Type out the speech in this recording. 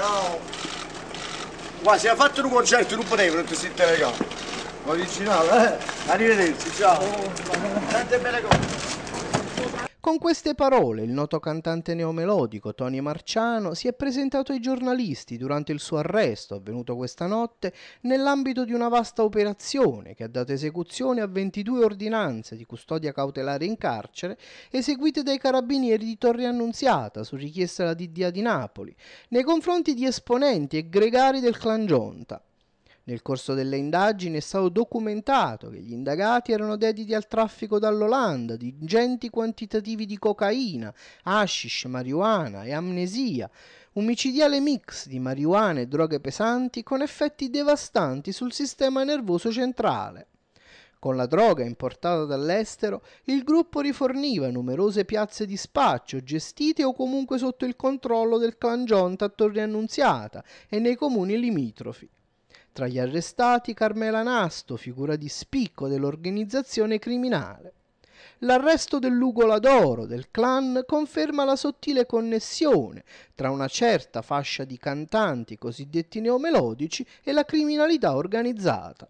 Ciao. Qua si è fatto un concerto non potevo non ti si telecamera. Originale, eh? Arrivederci, ciao. Tante belle cose. Con queste parole il noto cantante neomelodico Tony Marciano si è presentato ai giornalisti durante il suo arresto avvenuto questa notte nell'ambito di una vasta operazione che ha dato esecuzione a 22 ordinanze di custodia cautelare in carcere eseguite dai carabinieri di Torre Annunziata su richiesta della DDA di Napoli nei confronti di esponenti e gregari del clan Gionta. Nel corso delle indagini è stato documentato che gli indagati erano dediti al traffico dall'Olanda di ingenti quantitativi di cocaina, hashish, marijuana e amnesia, un micidiale mix di marijuana e droghe pesanti con effetti devastanti sul sistema nervoso centrale. Con la droga importata dall'estero, il gruppo riforniva numerose piazze di spaccio, gestite o comunque sotto il controllo del clan Jonta a Torre Annunziata e nei comuni limitrofi. Tra gli arrestati Carmela Nasto, figura di spicco dell'organizzazione criminale. L'arresto dell'Ugola d'Oro del clan conferma la sottile connessione tra una certa fascia di cantanti cosiddetti neomelodici e la criminalità organizzata.